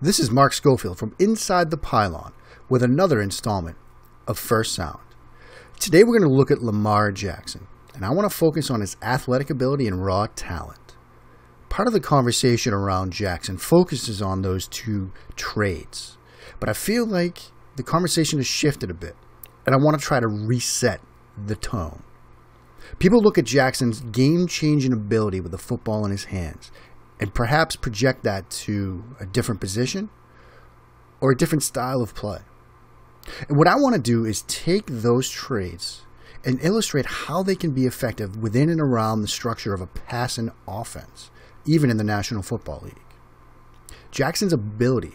This is Mark Schofield from Inside the Pylon with another installment of First Sound. Today we're going to look at Lamar Jackson, and I want to focus on his athletic ability and raw talent. Part of the conversation around Jackson focuses on those two trades, but I feel like the conversation has shifted a bit, and I want to try to reset the tone. People look at Jackson's game changing ability with the football in his hands and perhaps project that to a different position or a different style of play. And what I want to do is take those traits and illustrate how they can be effective within and around the structure of a passing offense, even in the National Football League. Jackson's ability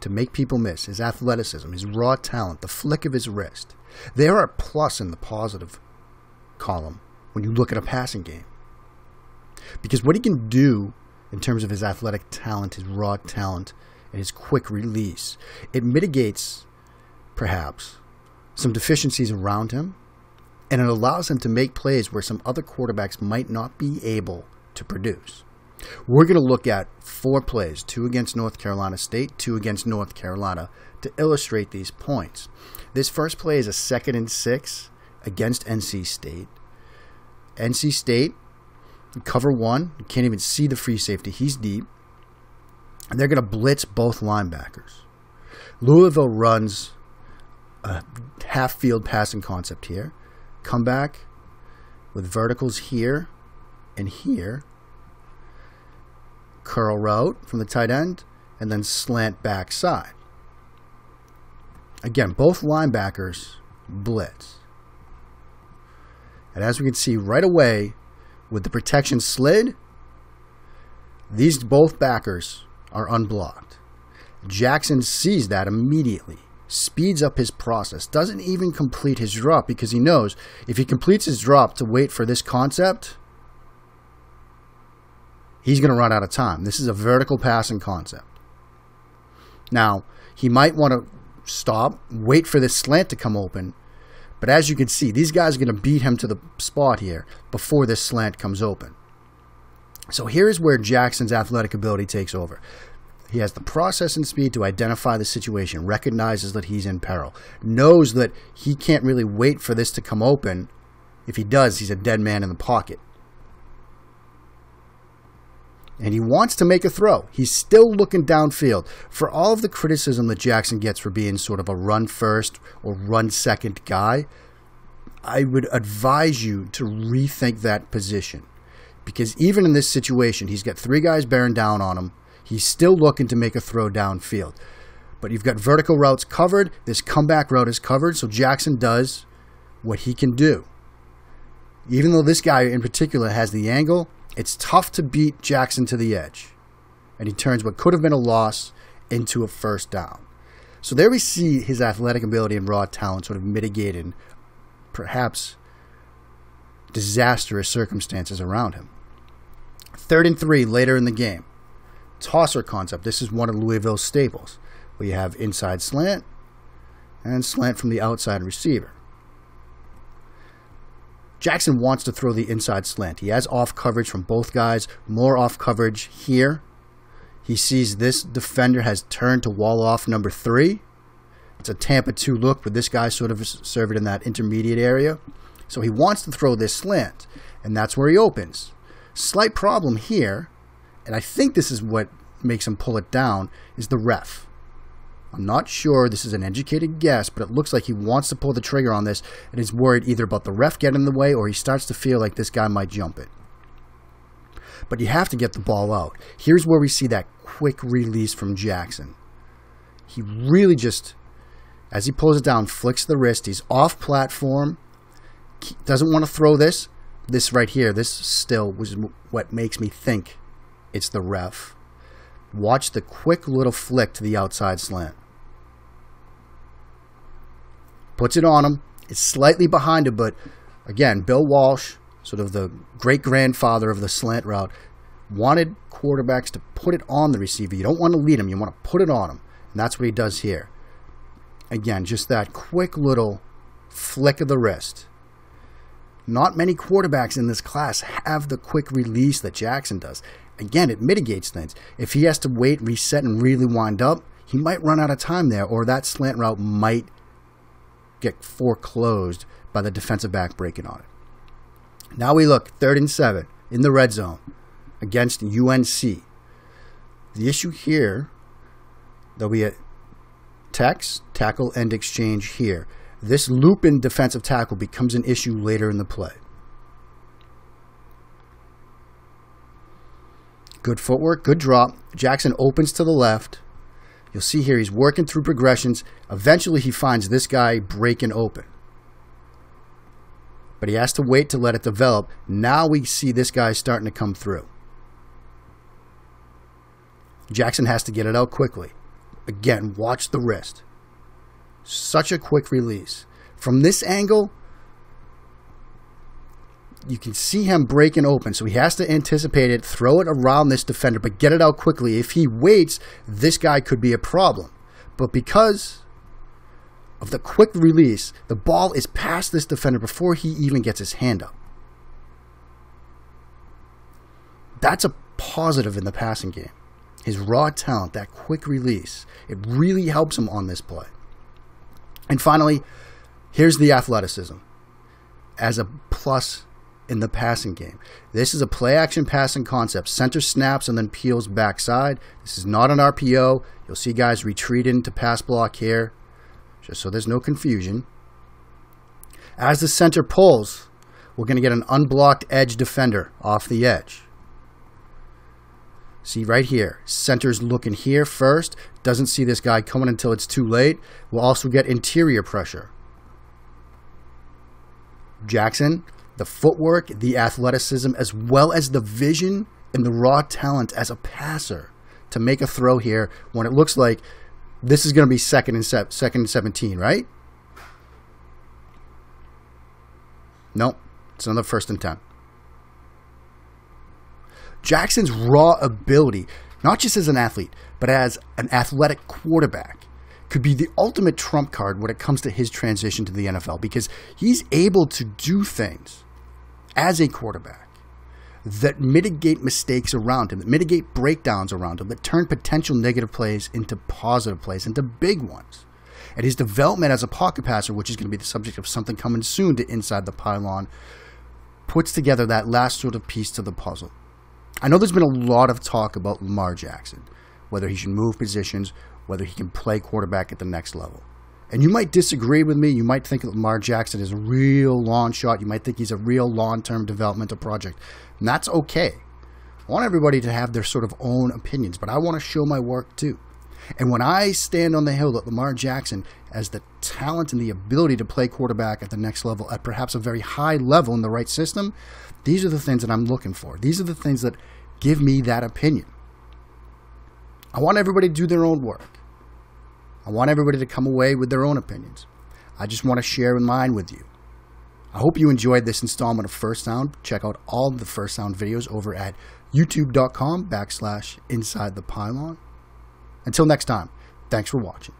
to make people miss, his athleticism, his raw talent, the flick of his wrist, they are a plus in the positive column when you look at a passing game. Because what he can do in terms of his athletic talent, his raw talent, and his quick release. It mitigates, perhaps, some deficiencies around him, and it allows him to make plays where some other quarterbacks might not be able to produce. We're going to look at four plays two against North Carolina State, two against North Carolina to illustrate these points. This first play is a second and six against NC State. NC State cover one. You can't even see the free safety. He's deep. And they're going to blitz both linebackers. Louisville runs a half field passing concept here. Come back with verticals here and here. Curl route from the tight end and then slant backside. Again, both linebackers blitz. And as we can see right away, with the protection slid, these both backers are unblocked. Jackson sees that immediately, speeds up his process, doesn't even complete his drop because he knows if he completes his drop to wait for this concept, he's going to run out of time. This is a vertical passing concept. Now, he might want to stop, wait for this slant to come open, but as you can see, these guys are going to beat him to the spot here before this slant comes open. So here's where Jackson's athletic ability takes over. He has the process and speed to identify the situation, recognizes that he's in peril, knows that he can't really wait for this to come open. If he does, he's a dead man in the pocket and he wants to make a throw. He's still looking downfield. For all of the criticism that Jackson gets for being sort of a run first or run second guy, I would advise you to rethink that position. Because even in this situation, he's got three guys bearing down on him. He's still looking to make a throw downfield. But you've got vertical routes covered. This comeback route is covered. So Jackson does what he can do. Even though this guy in particular has the angle, it's tough to beat Jackson to the edge. And he turns what could have been a loss into a first down. So there we see his athletic ability and raw talent sort of mitigating perhaps disastrous circumstances around him. Third and three later in the game. Tosser concept. This is one of Louisville's staples. We have inside slant and slant from the outside receiver. Jackson wants to throw the inside slant. He has off coverage from both guys, more off coverage here. He sees this defender has turned to wall off number three. It's a Tampa 2 look, but this guy sort of served in that intermediate area. So he wants to throw this slant, and that's where he opens. Slight problem here, and I think this is what makes him pull it down, is the ref. I'm not sure. This is an educated guess, but it looks like he wants to pull the trigger on this and is worried either about the ref getting in the way or he starts to feel like this guy might jump it. But you have to get the ball out. Here's where we see that quick release from Jackson. He really just, as he pulls it down, flicks the wrist. He's off platform. doesn't want to throw this. This right here, this still was what makes me think it's the ref Watch the quick little flick to the outside slant. Puts it on him. It's slightly behind him, but again, Bill Walsh, sort of the great grandfather of the slant route, wanted quarterbacks to put it on the receiver. You don't want to lead him, you want to put it on him. And that's what he does here. Again, just that quick little flick of the wrist. Not many quarterbacks in this class have the quick release that Jackson does again, it mitigates things. If he has to wait, reset, and really wind up, he might run out of time there, or that slant route might get foreclosed by the defensive back breaking on it. Now we look, third and seven in the red zone against UNC. The issue here, there'll be a tax, tackle, and exchange here. This loop in defensive tackle becomes an issue later in the play. Good footwork, good drop. Jackson opens to the left. You'll see here he's working through progressions. Eventually, he finds this guy breaking open. But he has to wait to let it develop. Now we see this guy starting to come through. Jackson has to get it out quickly. Again, watch the wrist. Such a quick release. From this angle, you can see him breaking open, so he has to anticipate it, throw it around this defender, but get it out quickly. If he waits, this guy could be a problem. But because of the quick release, the ball is past this defender before he even gets his hand up. That's a positive in the passing game. His raw talent, that quick release, it really helps him on this play. And finally, here's the athleticism as a plus in the passing game. This is a play action passing concept. Center snaps and then peels backside. This is not an RPO. You'll see guys retreating to pass block here, just so there's no confusion. As the center pulls, we're going to get an unblocked edge defender off the edge. See right here, center's looking here first, doesn't see this guy coming until it's too late. We'll also get interior pressure. Jackson the footwork, the athleticism, as well as the vision and the raw talent as a passer to make a throw here when it looks like this is going to be second and se- second and 17, right? Nope. It's another first and 10. Jackson's raw ability, not just as an athlete, but as an athletic quarterback, could be the ultimate trump card when it comes to his transition to the NFL because he's able to do things as a quarterback that mitigate mistakes around him, that mitigate breakdowns around him, that turn potential negative plays into positive plays, into big ones. And his development as a pocket passer, which is going to be the subject of something coming soon to Inside the Pylon, puts together that last sort of piece to the puzzle. I know there's been a lot of talk about Lamar Jackson, whether he should move positions, whether he can play quarterback at the next level. And you might disagree with me. You might think that Lamar Jackson is a real long shot. You might think he's a real long term developmental project. And that's okay. I want everybody to have their sort of own opinions, but I want to show my work too. And when I stand on the hill that Lamar Jackson has the talent and the ability to play quarterback at the next level, at perhaps a very high level in the right system, these are the things that I'm looking for. These are the things that give me that opinion. I want everybody to do their own work. I want everybody to come away with their own opinions. I just want to share in mine with you. I hope you enjoyed this installment of First Sound. Check out all the First Sound videos over at youtube.com backslash inside the pylon. Until next time, thanks for watching.